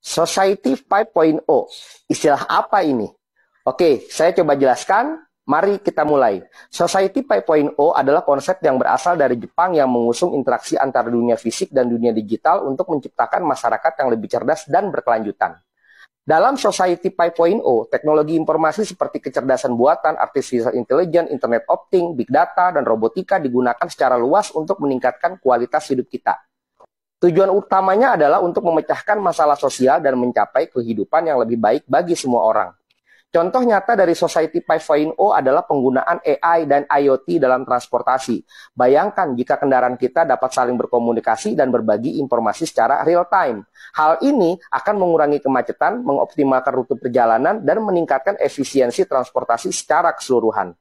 Society 5.0. Istilah apa ini? Oke, saya coba jelaskan. Mari kita mulai. Society 5.0 adalah konsep yang berasal dari Jepang yang mengusung interaksi antara dunia fisik dan dunia digital untuk menciptakan masyarakat yang lebih cerdas dan berkelanjutan. Dalam Society 5.0, teknologi informasi seperti kecerdasan buatan, artificial intelligence, internet of big data, dan robotika digunakan secara luas untuk meningkatkan kualitas hidup kita. Tujuan utamanya adalah untuk memecahkan masalah sosial dan mencapai kehidupan yang lebih baik bagi semua orang. Contoh nyata dari Society 5.0 adalah penggunaan AI dan IoT dalam transportasi. Bayangkan jika kendaraan kita dapat saling berkomunikasi dan berbagi informasi secara real time. Hal ini akan mengurangi kemacetan, mengoptimalkan rute perjalanan, dan meningkatkan efisiensi transportasi secara keseluruhan.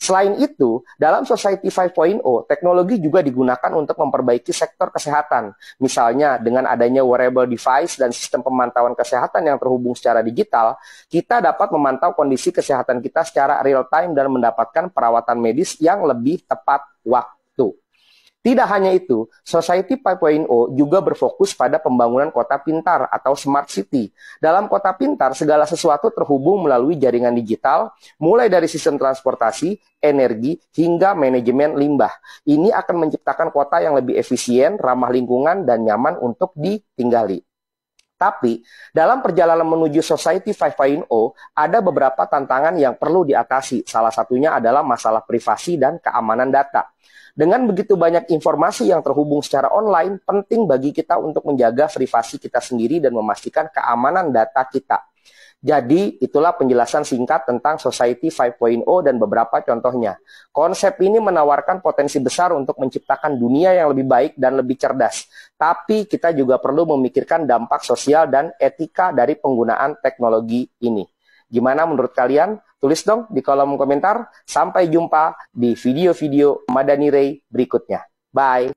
Selain itu, dalam Society 5.0, teknologi juga digunakan untuk memperbaiki sektor kesehatan. Misalnya, dengan adanya wearable device dan sistem pemantauan kesehatan yang terhubung secara digital, kita dapat memantau kondisi kesehatan kita secara real time dan mendapatkan perawatan medis yang lebih tepat waktu. Tidak hanya itu, Society 5.0 juga berfokus pada pembangunan kota pintar atau smart city. Dalam kota pintar, segala sesuatu terhubung melalui jaringan digital, mulai dari sistem transportasi, energi, hingga manajemen limbah. Ini akan menciptakan kota yang lebih efisien, ramah lingkungan, dan nyaman untuk ditinggali. Tapi dalam perjalanan menuju Society 5.0 ada beberapa tantangan yang perlu diatasi. Salah satunya adalah masalah privasi dan keamanan data. Dengan begitu banyak informasi yang terhubung secara online, penting bagi kita untuk menjaga privasi kita sendiri dan memastikan keamanan data kita. Jadi itulah penjelasan singkat tentang Society 5.0 dan beberapa contohnya. Konsep ini menawarkan potensi besar untuk menciptakan dunia yang lebih baik dan lebih cerdas. Tapi kita juga perlu memikirkan dampak sosial dan etika dari penggunaan teknologi ini. Gimana menurut kalian? Tulis dong di kolom komentar. Sampai jumpa di video-video Madani Ray berikutnya. Bye.